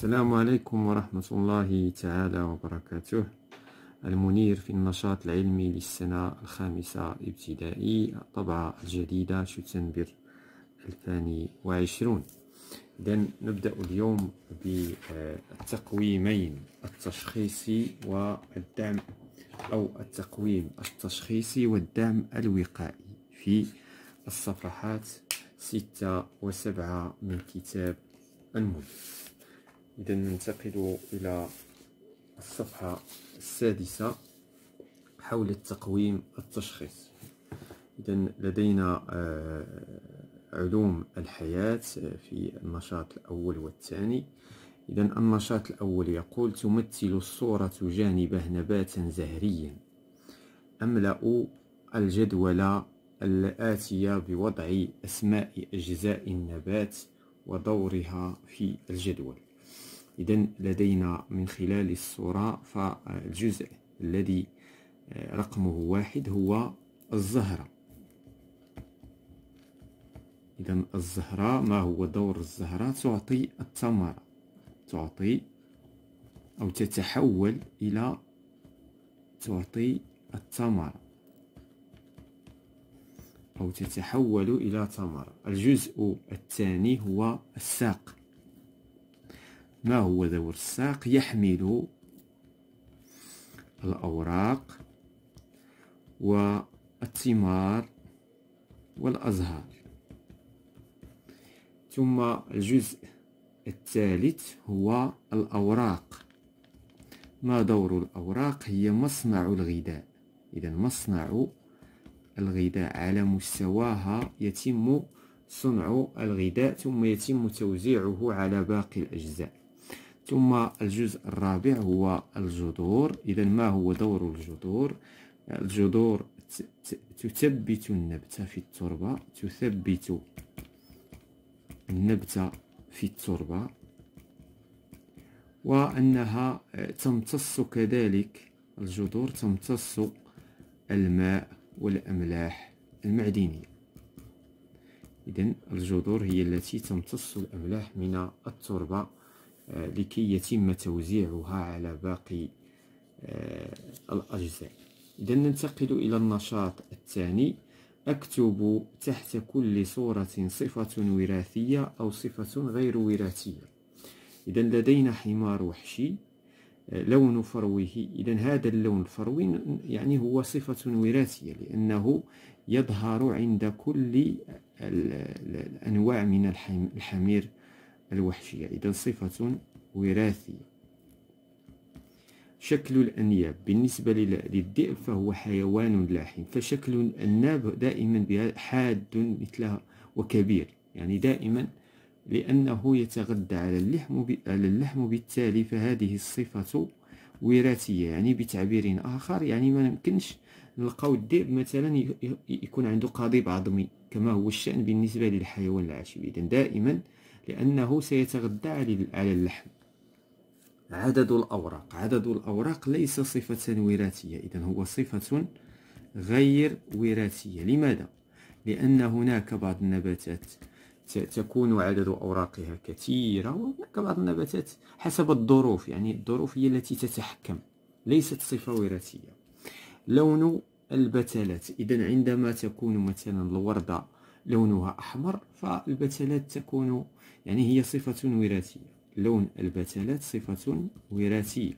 السلام عليكم ورحمة الله تعالى وبركاته المنير في النشاط العلمي للسنة الخامسة ابتدائي الطبعة الجديدة شتنبر 2020 إذن نبدأ اليوم بالتقويمين التشخيصي والدعم أو التقويم التشخيصي والدعم الوقائي في الصفحات ستة وسبعة من كتاب المنير إذا ننتقل إلى الصفحة السادسة حول التقويم التشخيص إذا لدينا آه، علوم الحياة آه، في النشاط الأول والثاني إذا النشاط الأول يقول تمثل الصورة جانبه نباتا زهريا أملأ الجدول الآتية بوضع أسماء أجزاء النبات ودورها في الجدول إذا لدينا من خلال الصورة فالجزء الذي آه، رقمه واحد هو الزهرة إذا الزهرة ما هو دور الزهرة تعطي الثمرة تعطي أو تتحول إلى تعطي الثمرة أو تتحول إلى ثمرة الجزء الثاني هو الساق ما هو ذو الساق يحمل الأوراق والثمار والأزهار ثم الجزء الثالث هو الأوراق ما دور الأوراق هي مصنع الغذاء إذا مصنع الغذاء على مستواها يتم صنع الغذاء ثم يتم توزيعه على باقي الأجزاء ثم الجزء الرابع هو الجذور إذا ما هو دور الجذور الجذور تثبت النبتة في التربة تثبت النبتة في التربة وأنها تمتص كذلك الجذور تمتص الماء والأملاح المعدنية إذا الجذور هي التي تمتص الأملاح من التربة آه، لكي يتم توزيعها على باقي آه، الأجزاء إذا ننتقل إلى النشاط الثاني أكتب تحت كل صورة صفة وراثية أو صفة غير وراثية إذا لدينا حمار وحشي آه، لون فروه إذا هذا اللون الفروي يعني هو صفة وراثية لأنه يظهر عند كل الأنواع من الحمير الوحشية إذا صفة وراثية شكل الأنياب بالنسبة للذئب فهو حيوان لاحم فشكل الناب دائما حاد مثلها وكبير يعني دائما لأنه يتغذى على اللحم على اللحم بالتالي فهذه الصفة وراثية يعني بتعبير آخر يعني ما يمكنش نلقاو الذئب مثلا يكون عنده قضيب عظمي كما هو الشأن بالنسبة للحيوان العشبي إذا دائما لأنه سيتغذى على اللحم عدد الأوراق عدد الأوراق ليس صفة وراثية إذا هو صفة غير وراثية لماذا؟ لأن هناك بعض النباتات تكون عدد أوراقها كثيرة وهناك بعض النباتات حسب الظروف يعني الظروف هي التي تتحكم ليست صفة وراثية لون البتلات إذا عندما تكون مثلا الوردة لونها أحمر فالبتلات تكون يعني هي صفة وراثية لون البتلات صفة وراثية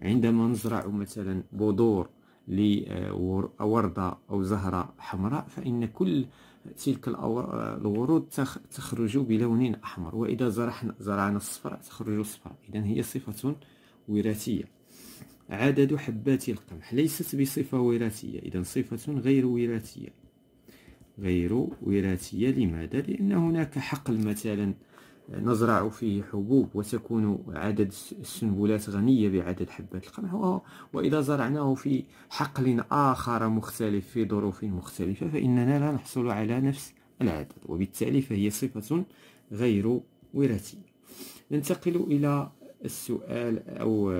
عندما نزرع مثلا بذور لوردة أو زهرة حمراء فإن كل تلك الورود تخرج بلون أحمر وإذا زرعنا زرعنا الصفراء تخرج صفراء إذا هي صفة وراثية عدد حبات القمح ليست بصفة وراثية إذا صفة غير وراثية غير وراثية لماذا؟ لأن هناك حقل مثلا نزرع فيه حبوب وتكون عدد السنبلات غنية بعدد حبات القمح وإذا زرعناه في حقل آخر مختلف في ظروف مختلفة فإننا لا نحصل على نفس العدد وبالتالي فهي صفة غير وراثية ننتقل إلى السؤال أو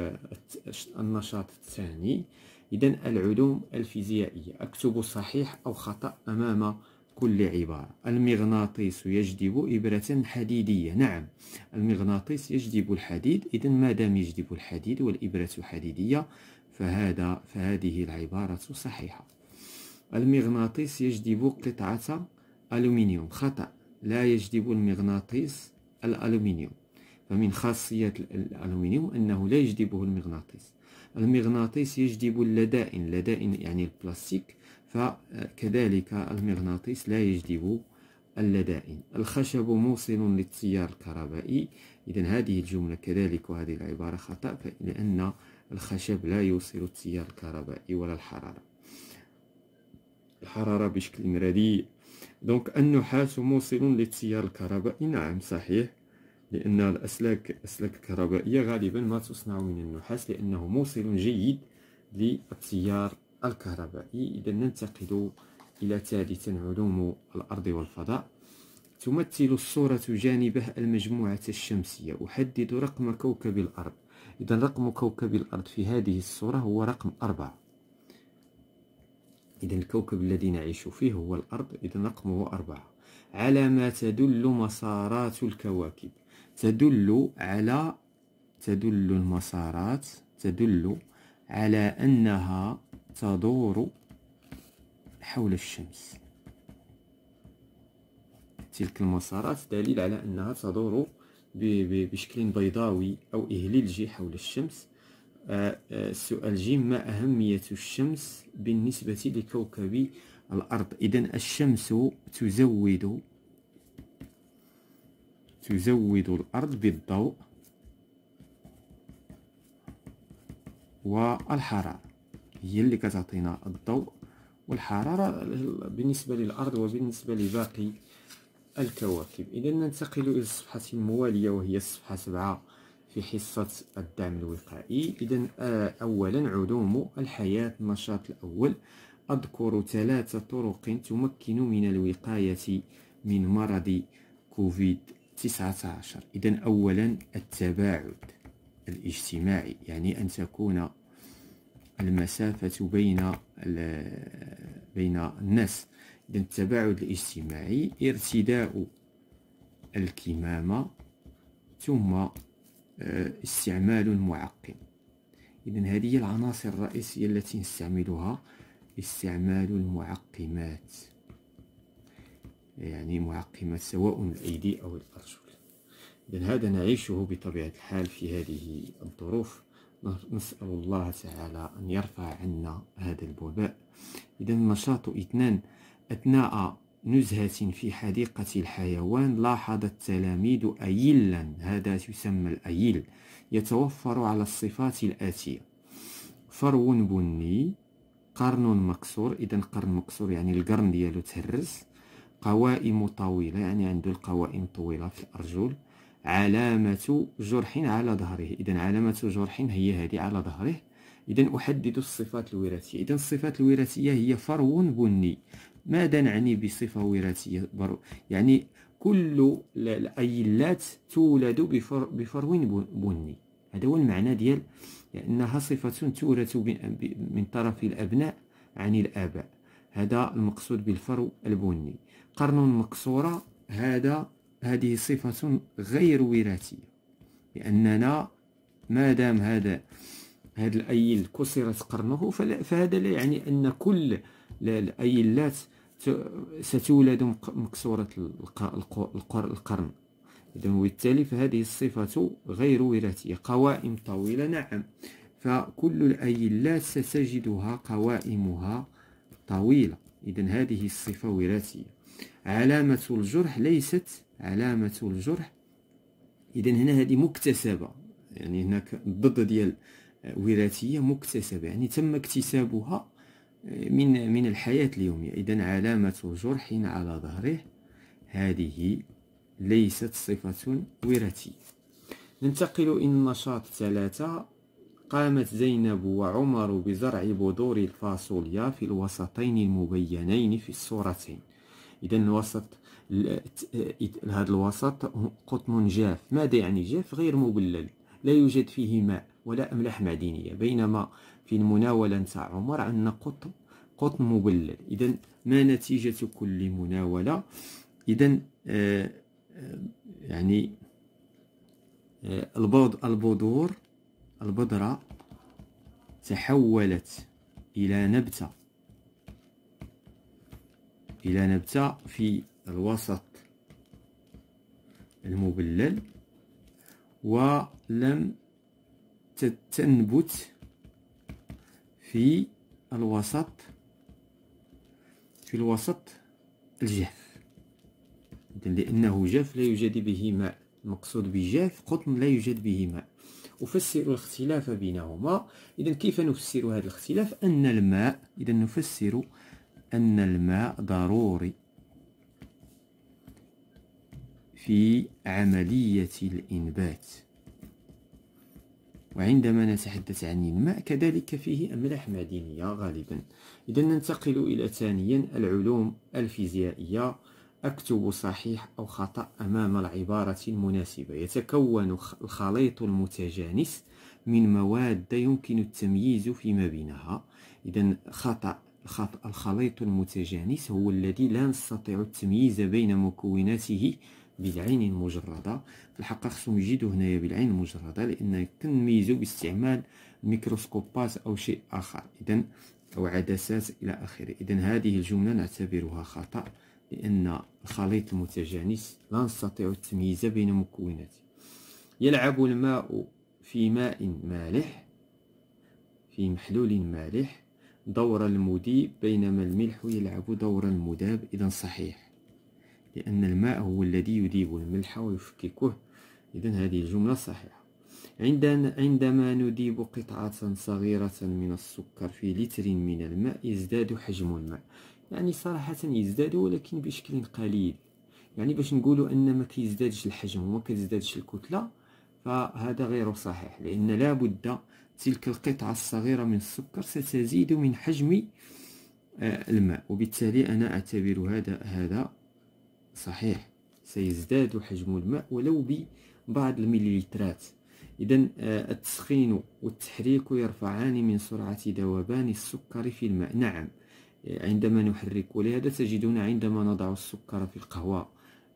النشاط الثاني إذا العلوم الفيزيائية أكتب صحيح أو خطأ أمام كل عبارة المغناطيس يجذب إبرة حديدية نعم المغناطيس يجذب الحديد إذا ما دام يجذب الحديد والإبرة حديدية فهذا فهذه العبارة صحيحة المغناطيس يجذب قطعة ألومنيوم خطأ لا يجذب المغناطيس الألومنيوم فمن خاصية الألومنيوم أنه لا يجذبه المغناطيس المغناطيس يجذب اللدائن لدائن يعني البلاستيك فكذلك المغناطيس لا يجذب اللدائن الخشب موصل للتيار الكهربائي إذا هذه الجملة كذلك وهذه العبارة خطأ لأن الخشب لا يوصل التيار الكهربائي ولا الحرارة الحرارة بشكل رديء دونك النحاس موصل للتيار الكهربائي نعم صحيح لأن الأسلاك الأسلاك الكهربائية غالبا ما تصنع من النحاس لأنه موصل جيد للتيار الكهربائي إذا ننتقل إلى ثالثا علوم الأرض والفضاء تمثل الصورة جانبه المجموعة الشمسية أحدد رقم كوكب الأرض إذا رقم كوكب الأرض في هذه الصورة هو رقم أربعة إذا الكوكب الذي نعيش فيه هو الأرض إذا رقمه أربعة على ما تدل مسارات الكواكب تدل على تدل المسارات تدل على أنها تدور حول الشمس تلك المسارات دليل على أنها تدور بشكل بيضاوي أو إهليلجي حول الشمس آه، آه، السؤال جيم ما أهمية الشمس بالنسبة لكوكب الأرض إذا الشمس تزود تزود الأرض بالضوء والحرارة هي اللي كتعطينا الضوء والحرارة بالنسبة للأرض وبالنسبة لباقي الكواكب إذا ننتقل إلى الصفحة الموالية وهي الصفحة سبعة في حصة الدعم الوقائي إذا آه، أولا علوم الحياة النشاط الأول أذكر ثلاثة طرق تمكن من الوقاية من مرض كوفيد تسعة عشر إذا أولا التباعد الاجتماعي يعني أن تكون المسافة بين بين الناس إذا التباعد الاجتماعي ارتداء الكمامة ثم آه، استعمال المعقم إذا هذه العناصر الرئيسية التي نستعملها استعمال المعقمات يعني معقمة سواء الأيدي أو الأرجل إذن هذا نعيشه بطبيعة الحال في هذه الظروف نسأل الله تعالى أن يرفع عنا هذا الوباء إذا نشاط اثنان أثناء نزهة في حديقة الحيوان لاحظ التلاميذ أيلا هذا يسمى الأيل يتوفر على الصفات الآتية فرو بني قرن مكسور إذا قرن مكسور يعني القرن ديالو تهرس قوائم طويلة يعني عنده القوائم طويلة في الأرجل علامة جرح على ظهره إذا علامة جرح هي هذه على ظهره إذا أحدد الصفات الوراثية إذا الصفات الوراثية هي فرو بني ماذا نعني بصفة وراثية يعني كل الأيلات تولد بفر بفرو بني هذا هو المعنى ديال لأنها صفة تورث من طرف الأبناء عن الآباء هذا المقصود بالفرو البني قرن مقصورة هذا هذه صفة غير وراثية لأننا ما دام هذا هذا الأيل كسرت قرنه فهذا لا يعني أن كل الأيلات ستولد مكسورة القرن إذن وبالتالي فهذه الصفة غير وراثية قوائم طويلة نعم فكل الأيلات ستجدها قوائمها طويلة إذا هذه الصفة وراثية علامة الجرح ليست علامة الجرح إذا هنا هذه مكتسبة يعني هناك الضد ديال وراثية مكتسبة يعني تم اكتسابها من من الحياة اليومية إذا علامة جرح على ظهره هذه ليست صفة وراثية ننتقل إلى النشاط ثلاثة قامت زينب وعمر بزرع بذور الفاصوليا في الوسطين المبينين في الصورتين اذا الوسط هذا الوسط قطن جاف ماذا يعني جاف غير مبلل لا يوجد فيه ماء ولا املاح معدنيه بينما في المناوله نتاع عمر عندنا قطن قطن مبلل اذا ما نتيجه كل مناوله اذا آه، آه، يعني آه، البودور البذرة تحولت إلى نبتة إلى نبتة في الوسط المبلل ولم تنبت في الوسط في الوسط الجاف لأنه جاف لا يوجد به ماء المقصود بجاف قطن لا يوجد به ماء أفسر الاختلاف بينهما إذا كيف نفسر هذا الاختلاف أن الماء إذا نفسر أن الماء ضروري في عملية الإنبات وعندما نتحدث عن الماء كذلك فيه أملاح معدنية غالبا إذا ننتقل إلى ثانيا العلوم الفيزيائية أكتب صحيح أو خطأ أمام العبارة المناسبة يتكون الخليط المتجانس من مواد يمكن التمييز فيما بينها إذا خطأ الخليط المتجانس هو الذي لا نستطيع التمييز بين مكوناته بالعين المجردة في الحقيقة خصهم يجدوا هنايا بالعين المجردة لأن كنميزو باستعمال ميكروسكوبات أو شيء آخر إذا أو عدسات إلى آخره إذا هذه الجملة نعتبرها خطأ لأن الخليط المتجانس لا نستطيع التمييز بين مكوناته يلعب الماء في ماء مالح في محلول مالح دور المذيب بينما الملح يلعب دور المذاب إذا صحيح لأن الماء هو الذي يذيب الملح ويفككه إذا هذه الجملة صحيحة عندما نذيب قطعة صغيرة من السكر في لتر من الماء يزداد حجم الماء يعني صراحة يزداد ولكن بشكل قليل يعني باش نقولوا ان ما كيزدادش الحجم وما كتزدادش الكتلة فهذا غير صحيح لان لابد تلك القطعة الصغيرة من السكر ستزيد من حجم آه، الماء وبالتالي انا اعتبر هذا هذا صحيح سيزداد حجم الماء ولو ببعض المليلترات إذا آه، التسخين والتحريك يرفعان من سرعة ذوبان السكر في الماء نعم آه، عندما نحرك ولهذا تجدون عندما نضع السكر في القهوة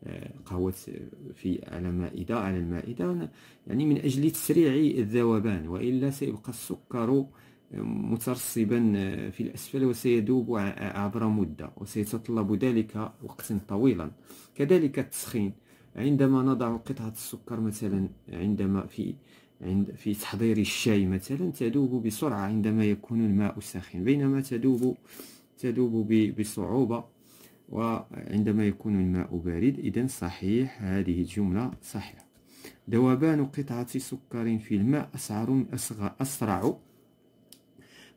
آه، قهوة في على مائدة على المائدة يعني من أجل تسريع الذوبان وإلا سيبقى السكر مترسبا في الأسفل وسيذوب عبر مدة وسيتطلب ذلك وقتا طويلا كذلك التسخين عندما نضع قطعة السكر مثلا عندما في عند في تحضير الشاي مثلا تذوب بسرعة عندما يكون الماء ساخن بينما تذوب تذوب بصعوبة وعندما يكون الماء بارد إذا صحيح هذه الجملة صحيحة ذوبان قطعة سكر في الماء أسعر أسرع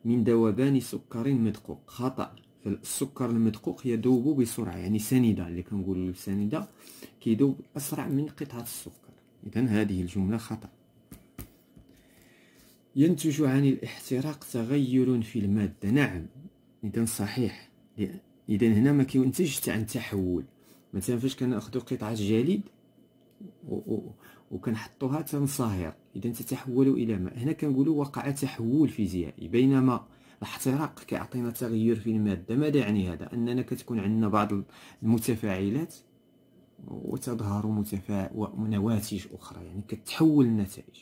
من ذوبان سكر مدقوق خطأ السكر المدقوق يذوب بسرعه يعني سنيده اللي كنقولوا سنيده كيذوب اسرع من قطعه السكر اذا هذه الجمله خطا ينتج عن الاحتراق تغير في الماده نعم اذا صحيح اذا هنا ما كينتجش عن تحول مثلا فاش كناخذ قطعه جليد وكنحطوها تنصهر اذا تتحول الى ماء هنا كنقولوا وقع تحول فيزيائي بينما الاحتراق كيعطينا تغير في الماده ماذا يعني هذا اننا كتكون عندنا بعض المتفاعلات وتظهر متفا... ونواتج اخرى يعني كتحول النتائج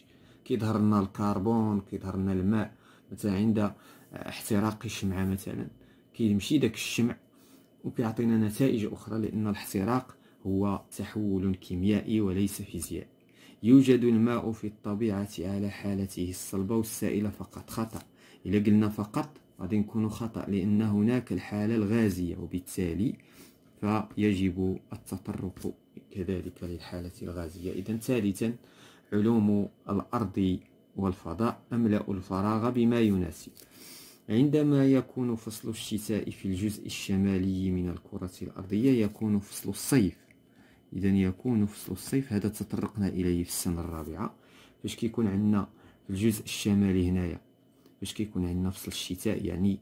كيظهر لنا الكربون كيظهر لنا الماء مثلا عند احتراق الشمعه مثلا كيمشي داك الشمع وكيعطينا نتائج اخرى لان الاحتراق هو تحول كيميائي وليس فيزيائي يوجد الماء في الطبيعه على حالته الصلبه والسائله فقط خطأ إلا قلنا فقط غادي نكون خطأ لأن هناك الحالة الغازية وبالتالي فيجب التطرق كذلك للحالة الغازية إذا ثالثا علوم الأرض والفضاء أملأ الفراغ بما يناسب عندما يكون فصل الشتاء في الجزء الشمالي من الكرة الأرضية يكون فصل الصيف إذا يكون فصل الصيف هذا تطرقنا إليه في السنة الرابعة فاش كيكون عندنا في الجزء الشمالي هنايا باش كيكون عندنا فصل الشتاء يعني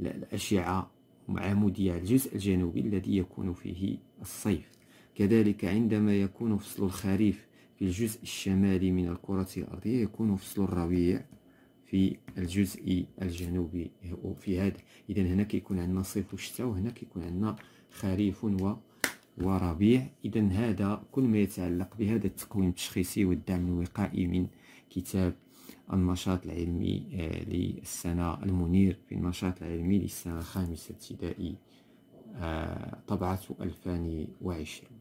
الأشعة معموديه على الجزء الجنوبي الذي يكون فيه الصيف كذلك عندما يكون فصل الخريف في الجزء الشمالي من الكرة الأرضية يكون فصل الربيع في الجزء الجنوبي في هذا إذا هنا كيكون عندنا صيف وشتاء وهنا كيكون عندنا خريف و وربيع إذا هذا كل ما يتعلق بهذا التقويم التشخيصي والدعم الوقائي من كتاب النشاط العلمي آه، للسنة المنير في النشاط العلمي للسنة الخامسة ابتدائي آه، طبعة 2020